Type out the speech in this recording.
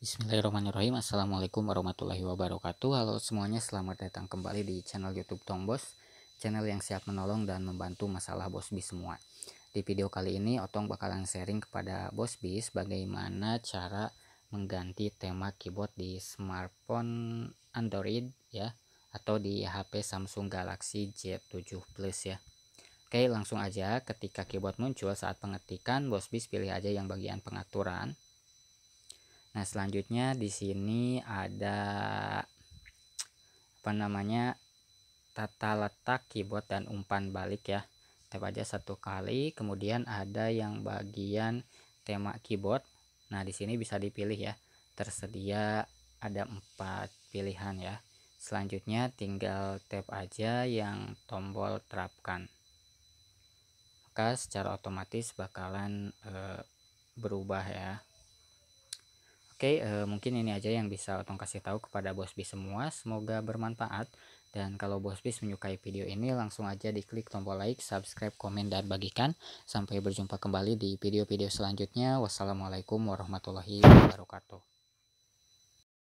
Bismillahirrahmanirrahim Assalamualaikum warahmatullahi wabarakatuh Halo semuanya selamat datang kembali di channel youtube Tombos Channel yang siap menolong dan membantu masalah Bos Bis semua Di video kali ini Otong bakalan sharing kepada Bos Bis Bagaimana cara mengganti tema keyboard di smartphone Android ya Atau di HP Samsung Galaxy J7 Plus ya Oke langsung aja ketika keyboard muncul saat pengetikan Bos Bis pilih aja yang bagian pengaturan Nah, selanjutnya di sini ada apa namanya? tata letak keyboard dan umpan balik ya. tap aja satu kali, kemudian ada yang bagian tema keyboard. Nah, di sini bisa dipilih ya. Tersedia ada empat pilihan ya. Selanjutnya tinggal tap aja yang tombol terapkan. Maka secara otomatis bakalan e, berubah ya. Oke, uh, mungkin ini aja yang bisa Otong kasih tahu kepada Bos Bis semua. Semoga bermanfaat. Dan kalau Bos Bis menyukai video ini, langsung aja diklik tombol like, subscribe, komen, dan bagikan. Sampai berjumpa kembali di video-video selanjutnya. Wassalamualaikum warahmatullahi wabarakatuh.